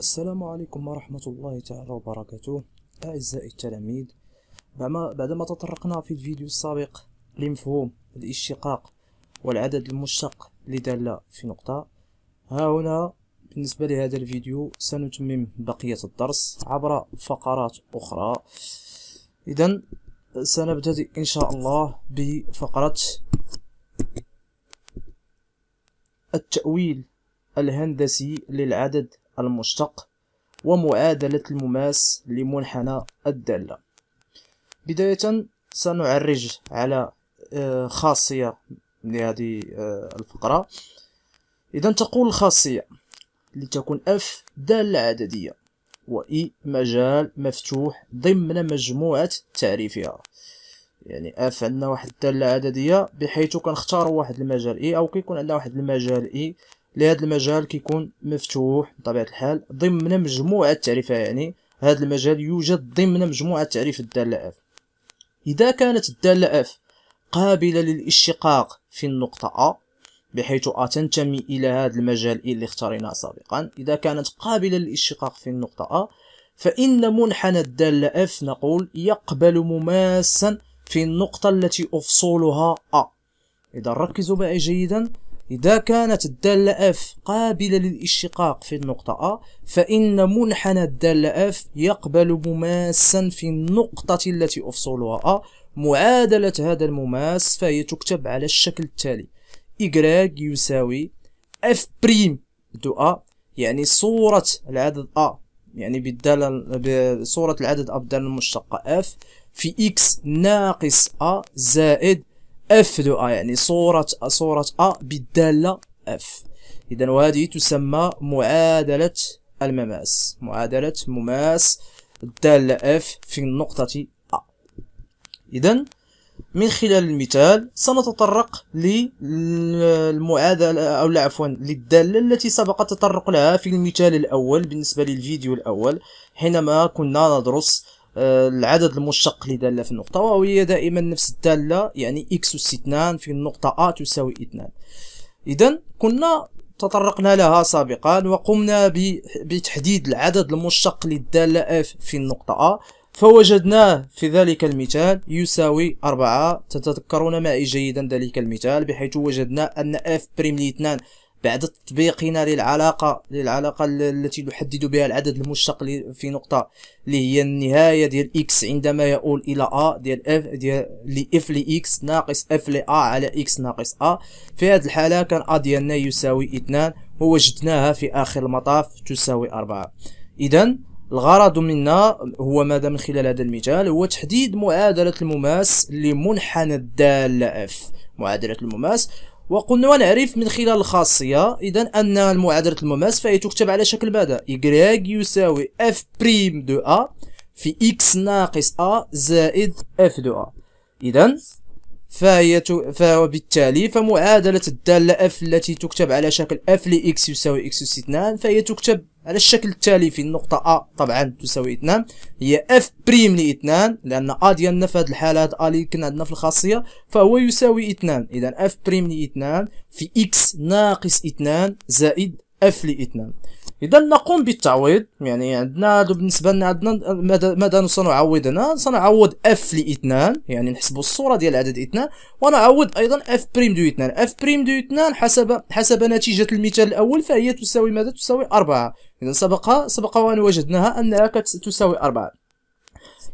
السلام عليكم ورحمة الله تعالى وبركاته أعزائي التلاميذ بعدما تطرقنا في الفيديو السابق لمفهوم الاشتقاق والعدد المشتق لدالة في نقطة ها هنا بالنسبة لهذا الفيديو سنتمم بقية الدرس عبر فقرات أخرى إذا سنبتدئ إن شاء الله بفقرة التأويل الهندسي للعدد المشتق ومعادلة المماس لمنحنى الدالة بداية سنعرج على آه، خاصية لهذه آه، الفقرة إذا تقول الخاصية لتكون F دالة عددية و E مجال مفتوح ضمن مجموعة تعريفها يعني F عندنا واحد الدالة عددية بحيث كنختار واحد المجال E أو كيكون عندنا واحد المجال E لهذا المجال كيكون مفتوح بطبيعه الحال ضمن مجموعه تعريفها يعني هذا المجال يوجد ضمن مجموعه تعريف الداله اف اذا كانت الداله اف قابله للاشتقاق في النقطه ا بحيث ا تنتمي الى هذا المجال اللي اخترناه سابقا اذا كانت قابله للاشتقاق في النقطه ا فان منحنى الداله اف نقول يقبل مماسا في النقطه التي أفصولها ا اذا ركزوا معي جيدا إذا كانت الدالة F قابلة للاشتقاق في النقطة A فإن منحنى الدالة F يقبل مماسا في النقطة التي أفصلها A معادلة هذا المماس فهي تكتب على الشكل التالي Y يساوي F' دو A يعني صورة العدد A يعني بالدالة بصورة العدد أبدال المشتقة F في X ناقص A زائد اف دو ا يعني صورة صورة ا بالدالة اف اذا وهذه تسمى معادلة المماس معادلة مماس الدالة اف في النقطة ا اذا من خلال المثال سنتطرق للمعادلة أو لا عفوا للدالة التي سبق التطرق لها في المثال الأول بالنسبة للفيديو الأول حينما كنا ندرس آه، العدد المشتق لدالة في النقطة وهي دائما نفس الدالة يعني x اثنان في النقطة أ تساوي اثنان إذا كنا تطرقنا لها سابقا وقمنا بتحديد العدد المشتق للدالة F في النقطة أ فوجدناه في ذلك المثال يساوي أربعة تتذكرون معي جيدا ذلك المثال بحيث وجدنا أن F بريم اثنان بعد التطبيق هنا للعلاقة للعلاقة التي نحدد بها العدد المشتق في نقطة اللي هي النهاية ديال إكس عندما يؤول إلى أ ديال إف ديال إف لي إكس ناقص إف لي أ على إكس ناقص أ في هذه الحالة كان أ ديالنا يساوي اثنان ووجدناها في آخر المطاف تساوي أربعة إذا الغرض منا هو ماذا من خلال هذا المثال هو تحديد معادلة المماس لمنحنى الدالة اف معادلة المماس وقلنا ونعرف من خلال الخاصية إذن أن المعادلة المماس فهي تكتب على شكل ماذا؟ Y يساوي F بريم دو A في X ناقص A زائد F دو A إذن فهي ت... فبالتالي فمعادلة الدالة F التي تكتب على شكل F لX يساوي X أس 2 فهي تكتب على الشكل التالي في النقطة A طبعا تساوي اثنان هي F بريم لاثنان لأن A ديالنا في هذه الحالة هاد A اللي كنا عندنا في الخاصية فهو يساوي اثنان إذا F بريم لاثنان في X ناقص اثنان زائد اف لاثنان اذا نقوم بالتعويض يعني عندنا بالنسبه لنا عندنا ماذا ماذا سنعوض هنا سنعوض اف لاثنان يعني نحسبوا الصوره ديال عدد اثنان ونعوض ايضا اف بريم دو اثنان اف بريم دو اثنان حسب حسب نتيجه المثال الاول فهي تساوي ماذا تساوي اربعه اذا سبق سبق وان وجدناها انها تساوي اربعه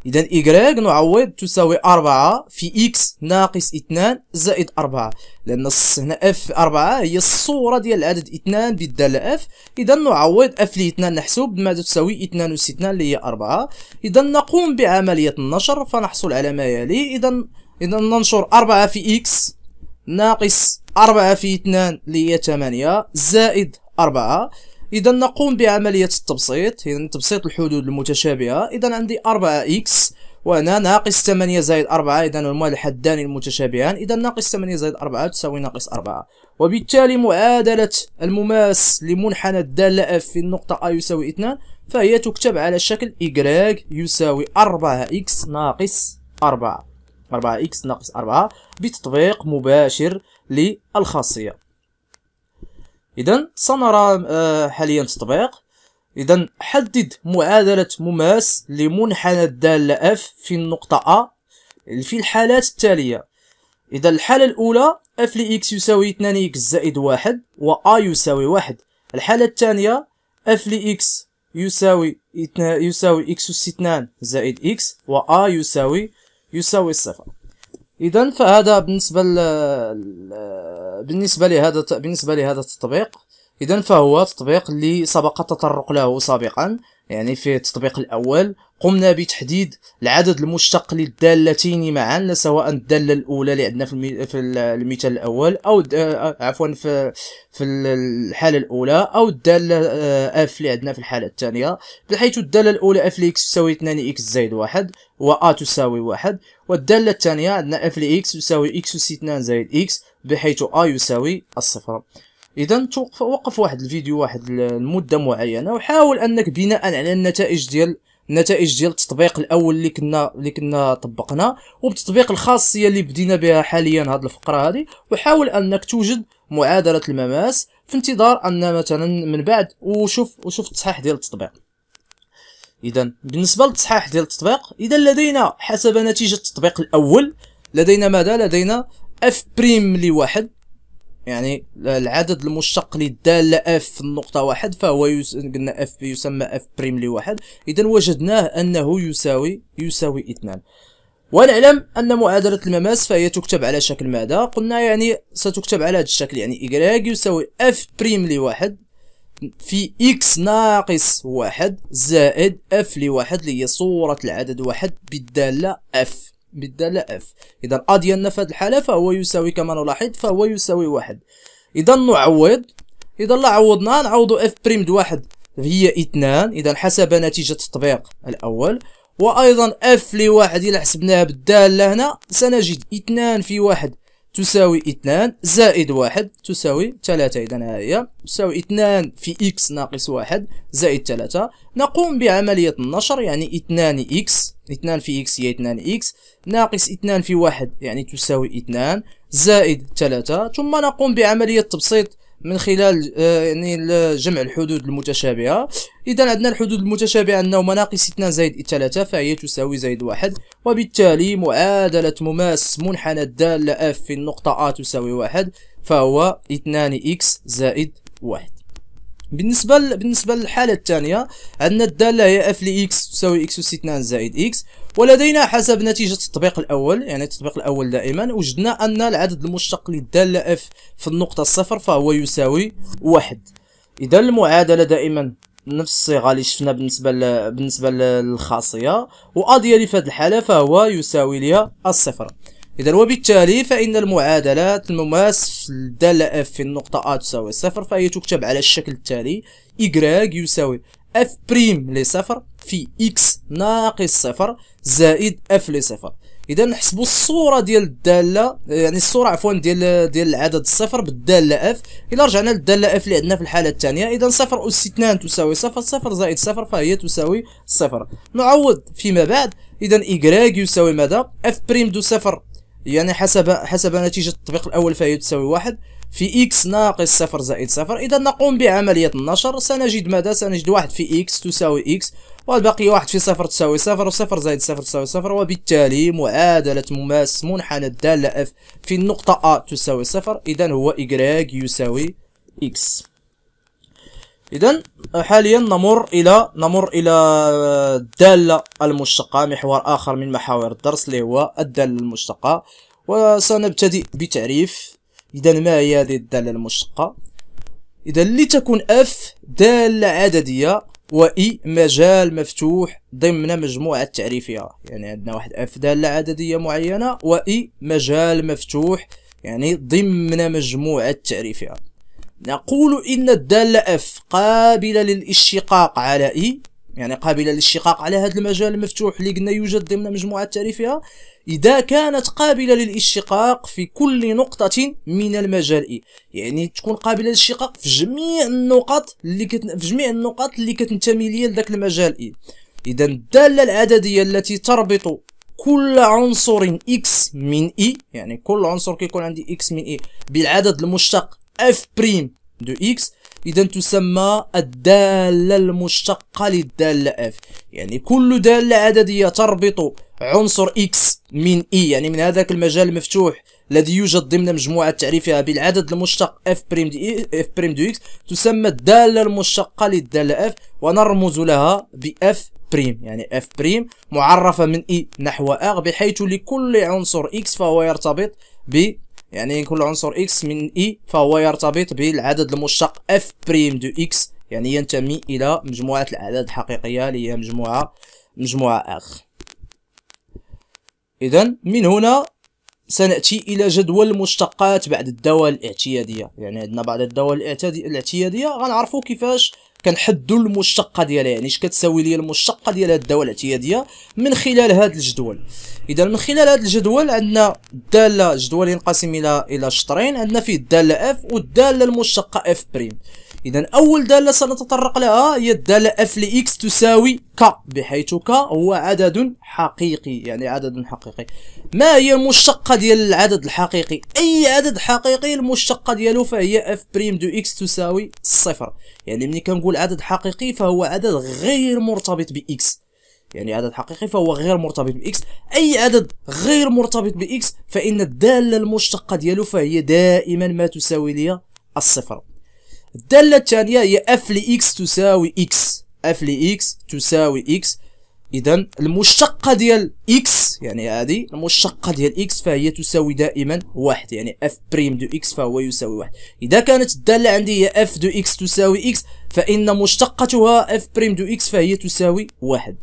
اذا y نعوض تساوي 4 في x ناقص 2 زائد 4 لان هنا f 4 هي الصوره ديال العدد 2 بالداله f اذا نعوض f ل 2 نحسب ماذا تساوي 2 اس 2 اللي هي 4 اذا نقوم بعمليه النشر فنحصل على ما يلي اذا اذا ننشر 4 في x ناقص 4 في 2 اللي هي 8 زائد 4 اذا نقوم بعمليه التبسيط اذا تبسيط الحدود المتشابهه اذا عندي 4 اكس وهنا ناقص 8 زائد 4 اذا هما الحدان المتشابهان اذا ناقص 8 زائد 4 تساوي ناقص 4 وبالتالي معادله المماس لمنحنى الداله اف في النقطه ا يساوي 2 فهي تكتب على شكل y يساوي 4 x ناقص 4 4 x ناقص 4 بتطبيق مباشر للخاصيه اذا سنرى آه، حاليا تطبيق اذا حدد معادله مماس لمنحنى الداله اف في النقطه A في الحالات التاليه اذا الحاله الاولى اف لاكس يساوي 2 اكس زائد 1 و ا يساوي 1 الحاله الثانيه اف لاكس يساوي يساوي اكس اس 2 زائد اكس و ا يساوي يساوي الصفر اذا فهذا بالنسبه ل... بالنسبه لهذا بالنسبه لهذا التطبيق اذا فهو تطبيق اللي سبق التطرق له سابقا يعني في التطبيق الاول قمنا بتحديد العدد المشتق للدالتين معا سواء الداله الاولى اللي عندنا في, المثال الاول او آه، عفوا في في الحاله الاولى او الداله اف اللي عندنا في الحاله الثانيه بحيث الداله الاولى اف لاكس تساوي 2 اكس زائد واحد و ا تساوي واحد والداله الثانيه عندنا اف لاكس تساوي اكس اس 2 زائد اكس بحيث ا يساوي الصفر اذا توقف وقف واحد الفيديو واحد المده معينه وحاول انك بناء على النتائج ديال النتائج ديال التطبيق الاول اللي كنا اللي كنا طبقنا وبتطبيق الخاصيه اللي بدينا بها حاليا هذه الفقره هذه وحاول انك توجد معادله المماس في انتظار ان مثلا من بعد وشوف وشوف التصحيح ديال التطبيق اذا بالنسبه للتصحيح ديال التطبيق اذا لدينا حسب نتيجه التطبيق الاول لدينا ماذا لدينا اف بريم لواحد يعني العدد المشتق للدالة اف النقطة واحد فهو يس... قلنا اف يسمى اف بريم لواحد اذا وجدناه انه يساوي يساوي اثنان ونعلم ان معادلة المماس فهي تكتب على شكل ماذا قلنا يعني ستكتب على هذا الشكل يعني إيكغيك يساوي اف بريم لواحد في إكس ناقص واحد زائد اف لواحد اللي هي صورة العدد واحد بالدالة اف بالدالة اف اذا ا ديالنا في الحالة فهو يساوي كما نلاحظ فهو يساوي واحد اذا نعوض اذا لا عوضنا نعوضو اف بريم واحد هي اثنان اذا حسب نتيجة التطبيق الاول وايضا اف لواحد الى حسبناها بالدالة هنا سنجد اثنان في واحد تساوي اثنان زائد واحد تساوي ثلاثة إذا هي تساوي اثنان في إكس ناقص واحد زائد ثلاثة نقوم بعملية النشر يعني اثنان إكس اثنان في إكس هي اثنان إكس ناقص اثنان في واحد يعني تساوي اثنان زائد ثلاثة ثم نقوم بعملية تبسيط من خلال آه، يعني جمع الحدود المتشابهة إذا عندنا الحدود المتشابهة أنه مناقص 2 زائد 3 فهي تساوي زائد 1 وبالتالي معادلة مماس منحنى الدالة اف في النقطة ا تساوي 1 فهو 2 اكس زائد 1 بالنسبه ل... بالنسبه للحاله الثانيه عندنا الداله هي اف لاكس تساوي اكس اس 2 زائد اكس ولدينا حسب نتيجه التطبيق الاول يعني التطبيق الاول دائما وجدنا ان العدد المشتق للداله اف في النقطه الصفر فهو يساوي واحد اذا المعادله دائما نفس الصيغه اللي شفنا بالنسبه ل... بالنسبه للخاصيه واضيه ديالي في هذه الحاله فهو يساوي ليا الصفر إذا وبالتالي فإن المعادلات المماس دالة اف في النقطة A تساوي صفر فهي تكتب على الشكل التالي y يساوي اف بريم لصفر في إكس ناقص صفر زائد اف لصفر إذا نحسبوا الصورة ديال الدالة يعني الصورة عفوا ديال ديال العدد الصفر بالدالة اف إلا رجعنا للدالة اف اللي عندنا في الحالة الثانية إذا صفر أس اثنان تساوي صفر صفر زائد صفر فهي تساوي صفر نعوض فيما بعد إذا إيكغيك يساوي ماذا اف بريم دو صفر يعني حسب حسب نتيجة التطبيق الأول فهي تساوي واحد في إكس ناقص صفر زائد صفر إذا نقوم بعملية النشر سنجد ماذا سنجد واحد في إكس تساوي إكس والباقي واحد في صفر تساوي صفر وصفر زائد صفر تساوي صفر وبالتالي معادلة مماس منحنى الدالة اف في النقطة أ تساوي صفر إذا هو إكراك يساوي إكس إذا حاليا نمر إلى نمر إلى الدالة آه، المشتقة محور آخر من محاور الدرس اللي هو الدالة المشتقة وسنبتدئ بتعريف إذا ما هي هذه الدالة المشتقة إذا لتكون اف دالة عددية و اي مجال مفتوح ضمن مجموعة تعريفية يعني عندنا واحد اف دالة عددية معينة و اي مجال مفتوح يعني ضمن مجموعة تعريفية نقول إن الدالة F قابلة للاشتقاق على E يعني قابلة للاشتقاق على هذا المجال المفتوح اللي قلنا يوجد ضمن مجموعة تعريفها إذا كانت قابلة للاشتقاق في كل نقطة من المجال إي يعني تكون قابلة للاشتقاق في جميع النقط اللي كتن في جميع النقط اللي كتنتمي ليا لذاك المجال إي إذا الدالة العددية التي تربط كل عنصر إكس من إي يعني كل عنصر كيكون عندي إكس من إي بالعدد المشتق اف بريم دو اكس اذا تسمى الداله المشتقه للداله اف يعني كل داله عدديه تربط عنصر اكس من اي e، يعني من هذاك المجال المفتوح الذي يوجد ضمن مجموعه تعريفها بالعدد المشتق اف بريم دي اف بريم دو اكس تسمى الداله المشتقه للداله اف ونرمز لها باف بريم يعني اف بريم معرفه من اي e نحو ار بحيث لكل عنصر اكس فهو يرتبط ب يعني كل عنصر اكس من اي e فهو يرتبط بالعدد المشتق اف بريم دو اكس يعني ينتمي الى مجموعه الاعداد الحقيقيه اللي هي مجموعه مجموعه اخ اذا من هنا سناتي الى جدول المشتقات بعد الدوال الاعتياديه يعني عندنا بعد الدوال الاعتياديه غنعرفوا كيفاش كنحدوا المشتقه ديالها يعني اش كتساوي لي المشتقه ديال هذه الدواله الاعتياديه من خلال هذا الجدول اذا من خلال هذا الجدول عندنا الداله جدول ينقسم الى الى شطرين عندنا فيه الداله اف والداله المشتقه اف بريم اذا اول داله سنتطرق لها هي الداله اف لاكس تساوي ك بحيث ك هو عدد حقيقي يعني عدد حقيقي ما هي المشتقه ديال العدد الحقيقي اي عدد حقيقي المشتقه ديالو فهي اف بريم دو اكس تساوي صفر يعني ملي كنقول نقول عدد حقيقي فهو عدد غير مرتبط بإكس يعني عدد حقيقي فهو غير مرتبط بإكس أي عدد غير مرتبط بإكس فإن الدالة المشتقة ديالو فهي دائما ما تساوي لي الصفر الدالة الثانية هي اف لإكس تساوي إكس اف لإكس تساوي إكس إذا المشتقة ديال إكس يعني هذه المشتقة ديال إكس فهي تساوي دائما واحد يعني اف بريم دو إكس فهو يساوي واحد إذا كانت الدالة عندي هي اف دو إكس تساوي إكس فإن مشتقتها اف بريم دو اكس فهي تساوي واحد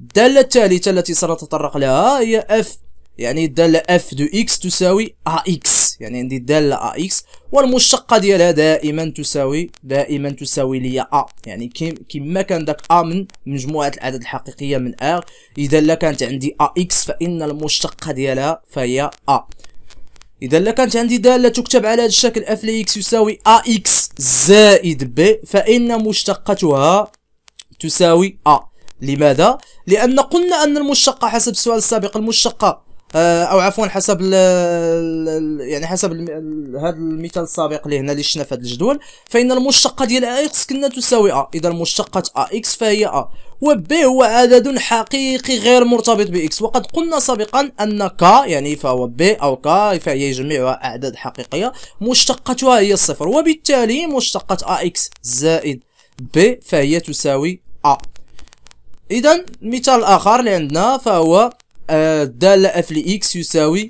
الدالة الثالثة التي سنتطرق لها هي اف يعني الدالة اف دو اكس تساوي ax يعني عندي الدالة ax والمشتقة ديالها دائما تساوي دائما تساوي لي a يعني كما كان داك a من مجموعة الأعداد الحقيقية من r إذا لا كانت عندي ax فإن المشتقة ديالها فهي a اذا لا كانت عندي داله تكتب على هذا الشكل اف اكس يساوي ا اكس زائد ب فان مشتقتها تساوي ا لماذا لان قلنا ان المشتقه حسب السؤال السابق المشتقه آه، او عفوا حسب الـ يعني حسب هذا المثال السابق اللي هنا اللي شفنا في هذا الجدول فان المشتقه ديال اكس كنا تساوي ا اذا مشتقه اكس فهي ا وب هو عدد حقيقي غير مرتبط باكس وقد قلنا سابقا ان ك يعني فهو ب او ك فهي جميعها اعداد حقيقيه مشتقتها هي الصفر وبالتالي مشتقه اكس زائد ب فهي تساوي ا اذا مثال اخر اللي عندنا فهو الدالة آه، اف لإكس يساوي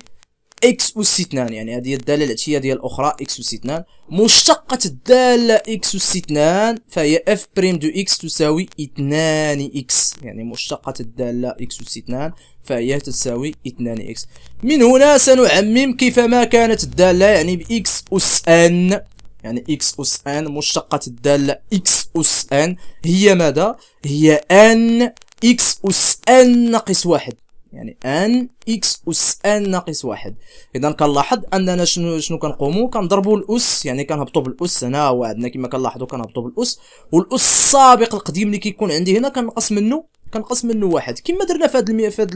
اكس أس 2 يعني هذه الدالة الاتية ديال الأخرى اكس أس 2 مشتقة الدالة اكس أس 2 فهي اف بريم دو اكس تساوي اثنان اكس يعني مشتقة الدالة اكس أس 2 فهي تساوي اثنان اكس من هنا سنعمم كيفما كانت الدالة يعني باكس أس ان يعني اكس أس ان مشتقة الدالة اكس أس ان هي ماذا؟ هي ان اكس أس ان ناقص واحد يعني ان اكس اس ان ناقص واحد اذا كنلاحظ اننا شنو شنو كنقومو كنضربو الاس يعني كنهبطو بالاس هنا هو عندنا كما كنلاحظو كنهبطو بالاس والاس السابق القديم اللي كيكون عندي هنا كنقص منه كنقص منه واحد كما درنا في هاد المي... في هاد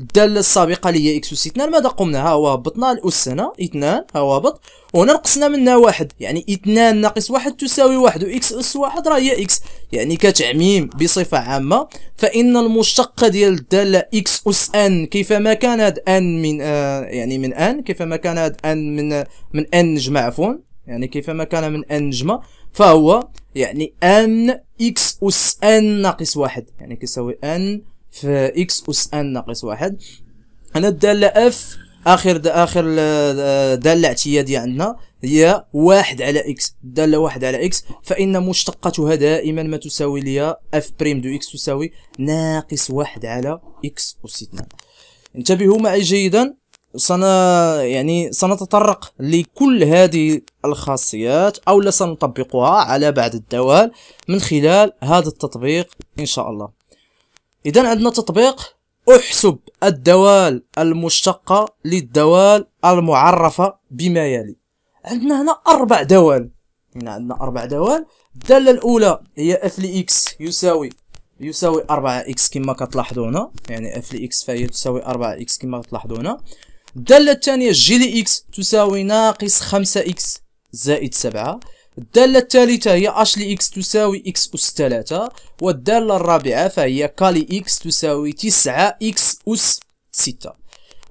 الداله السابقه اللي هي اكس اس 2 نعم، ماذا قمنا ها هو هبطنا الاس هنا 2 ها هو هبط وهنا نقصنا منها واحد يعني 2 ناقص واحد تساوي واحد واكس اس واحد راه هي اكس يعني كتعميم بصفه عامه فان المشتقه ديال الداله اكس اس ان كيفما كان هاد ان من آه يعني من ان كيفما كان هاد ان من آه، من ان نجمه عفوا يعني كيفما كان من ان نجمه فهو يعني ان اكس اس ان ناقص واحد يعني كيساوي ان في اكس اس ان ناقص واحد هنا الدالة اف اخر دا اخر دالة اعتيادية عندنا هي واحد على اكس الدالة واحد على اكس فان مشتقتها دائما ما تساوي ليا اف بريم دو اكس تساوي ناقص واحد على اكس اس اثنان انتبهوا معي جيدا سن يعني سنتطرق لكل هذه الخاصيات او لا سنطبقها على بعد الدوال من خلال هذا التطبيق ان شاء الله اذا عندنا تطبيق احسب الدوال المشتقة للدوال المعرفة بما يلي عندنا هنا اربع دوال هنا عندنا اربع دوال الدالة الاولى هي اف اكس يساوي يساوي 4 اكس كما كتلاحظون هنا يعني اف اكس فهي تساوي 4 اكس كما كتلاحظون هنا الدالة الثانية جي دي إكس تساوي ناقص خمسة إكس زائد سبعة الدالة الثالثة هي اش لي اكس تساوي اكس أس ثلاثة والدالة الرابعة فهي كالي اكس تساوي تسعة اكس أس ستة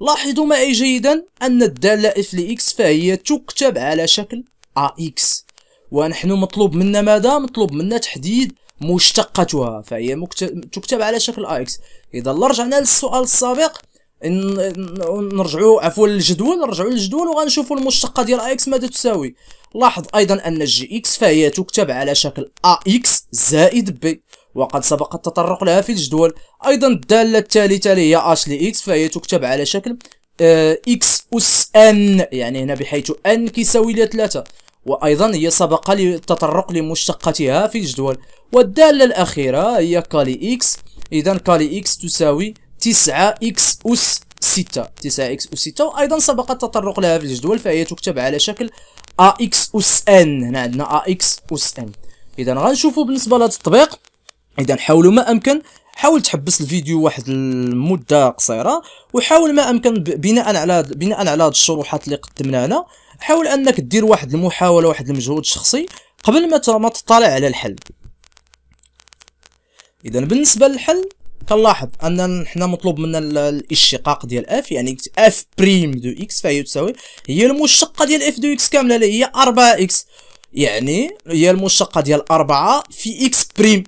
لاحظوا معي جيدا أن الدالة اف لي اكس فهي تكتب على شكل اكس ونحن مطلوب منا ماذا؟ مطلوب منا تحديد مشتقتها فهي مكتب... تكتب على شكل اكس إذا رجعنا للسؤال السابق نرجعوا عفوا للجدول نرجعوا للجدول وغنشوفوا المشتقه ديال اكس ماذا تساوي لاحظ ايضا ان جي اكس فهي تكتب على شكل ا اكس زائد بي وقد سبق التطرق لها في الجدول ايضا الداله الثالثه اللي هي اش لي اكس فهي تكتب على شكل اكس آه، اس ان يعني هنا بحيث ان كيساوي لها 3 وايضا هي سبق التطرق لمشتقتها في الجدول والداله الاخيره هي كالي اكس اذا كالي اكس تساوي 9 إكس أس 6 9 إكس أس 6 وأيضا سبق التطرق لها في الجدول فهي تكتب على شكل AX أس N هنا عندنا AX أس N إذا غنشوفوا بالنسبة لهذا التطبيق إذا حاولوا ما أمكن حاول تحبس الفيديو واحد المده قصيره وحاول ما امكن بناء على بناء على هاد الشروحات اللي قدمناها هنا حاول انك دير واحد المحاوله واحد المجهود شخصي قبل ما ما تطلع على الحل اذا بالنسبه للحل كنلاحظ ان حنا مطلوب منا الاشتقاق ديال اف يعني اف بريم دو اكس فهي تساوي هي المشتقه ديال اف دو اكس كامله اللي هي 4 اكس يعني هي المشتقه ديال 4 في اكس بريم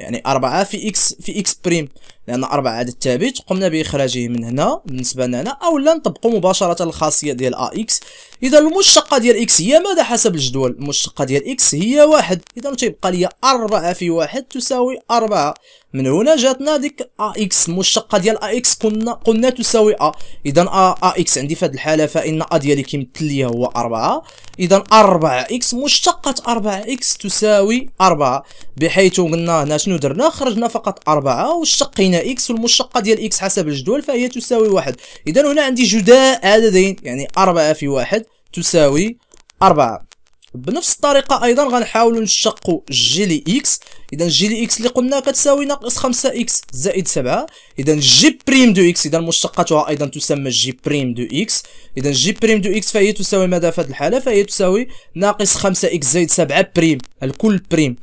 يعني أربعة في إكس في إكس بريم لأن أربعة عدد ثابت قمنا بإخراجه من هنا بالنسبة لنا أو لا نطبقوا مباشرة الخاصية ديال أ إكس إذا المشتقة ديال إكس هي ماذا حسب الجدول المشتقة ديال إكس هي واحد إذا تيبقى لي أربعة في واحد تساوي أربعة من هنا جاتنا ديك أ إكس المشتقة ديال أ إكس كنا قلنا تساوي أ إذا أ إكس عندي في هذه الحالة فإن أ ديالي كيمثل لي هو أربعة اذا 4 اكس مشتقة 4 اكس تساوي 4 بحيث قلنا هنا شنو درنا خرجنا فقط 4 واشتقينا اكس والمشتقة ديال اكس حسب الجدول فهي تساوي 1 اذا هنا عندي جداء عددين يعني 4 في 1 تساوي 4 بنفس الطريقه ايضا غنحاول نشقوا جي لي اكس اذا جي لي اكس اللي قلنا كتساوي ناقص 5 اكس زائد 7 اذا جي بريم دو اكس اذا مشتقاتها ايضا تسمى جي بريم دو اكس اذا جي بريم دو اكس فهي تساوي ماذا في هذه الحاله فهي تساوي ناقص 5 اكس زائد 7 بريم الكل بريم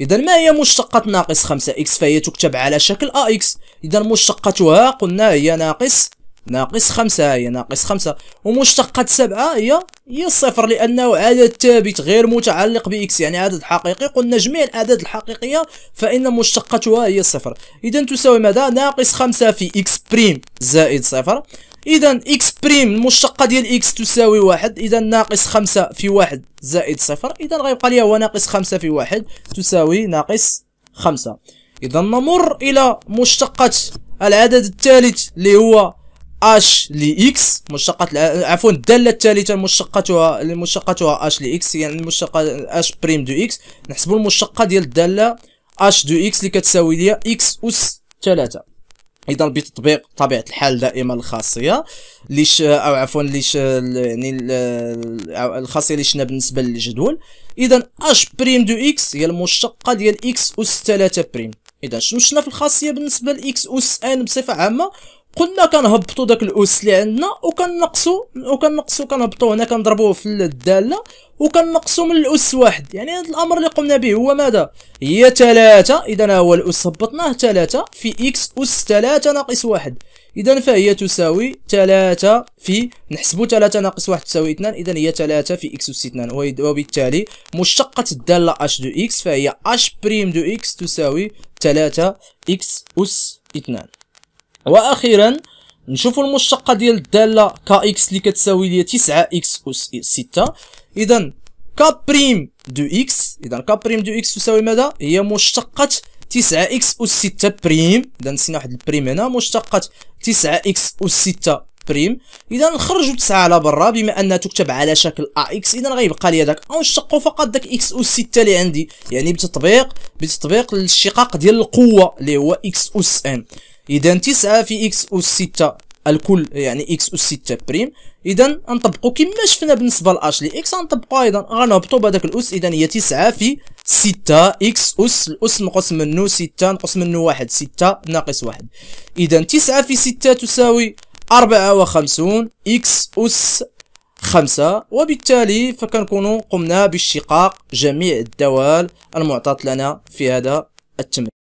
اذا ما هي مشتقه ناقص 5 اكس فهي تكتب على شكل ا اكس اذا مشتقتها قلنا هي ناقص ناقص خمسة هي ناقص خمسة ومشتقة سبعة هي هي الصفر لأنه عدد ثابت غير متعلق بإكس يعني عدد حقيقي قلنا جميع الأعداد الحقيقية فإن مشتقتها هي الصفر إذا تساوي ماذا ناقص خمسة في إكس بريم زائد صفر إذا إكس بريم المشتقة ديال إكس تساوي واحد إذا ناقص خمسة في واحد زائد صفر إذا غيبقى لي هو ناقص خمسة في واحد تساوي ناقص خمسة إذا نمر إلى مشتقة العدد الثالث اللي هو اش لاكس مشتقة عفوا الدالة الثالثة مشتقتها مشتقتها اش لاكس يعني المشتقة اش بريم دو اكس نحسبو المشتقة ديال الدالة اش دو اكس اللي كتساوي ليا اكس اس 3 اذا بتطبيق طبيعه الحال دائما الخاصيه ليش او عفوا ليش يعني الخاصيه اللي شفنا بالنسبه للجدول اذا اش بريم دو اكس هي المشتقه ديال اكس اس 3 بريم اذا شنو شفنا في الخاصيه بالنسبه لاكس اس ان بصفه عامه قلنا كنهبطوا داك الاس اللي عندنا وكنقصوا وكنقصوا كنهبطوا هنا كنضربوه في الداله وكنقصوا من الاس واحد يعني هذا الامر اللي قمنا به هو ماذا هي 3 اذا هو الاس هبطناه 3 في اكس اس 3 ناقص واحد اذا فهي تساوي 3 في نحسبوا 3 ناقص 1 تساوي 2 اذا هي 3 في اكس اس 2 وبالتالي مشتقه الداله اش دو اكس فهي اش بريم دو اكس تساوي 3 اكس اس 2 واخيرا نشوفوا المشتقه ديال الداله ك اكس اللي كتساوي ليا 9 اكس اس 6 اذا ك بريم دو اكس اذا ك بريم دو اكس تساوي ماذا هي مشتقه 9 اكس اس 6 بريم اذا نسينا واحد البريم هنا مشتقه 9 اكس اس 6 بريم اذا نخرجوا 9 على برا بما انها تكتب على شكل ا اكس اذا غيبقى لي هذاك انشقوا فقط داك اكس اس 6 اللي عندي يعني بتطبيق بتطبيق الشقاق ديال القوه اللي هو اكس اس ان اذا 9 في اكس اس 6 الكل يعني اكس اس 6 بريم اذا نطبقوا كما شفنا بالنسبه لاش لي اكس نطبقوا ايضا غنهبطوا بهذاك الاس اذا هي 9 في 6 اكس اس الاس نقص منه 6 نقص منه 1 6 ناقص 1 اذا 9 في 6 تساوي 54 اكس اس 5 وبالتالي فكنكونوا قمنا باشتقاق جميع الدوال المعطاة لنا في هذا التمرين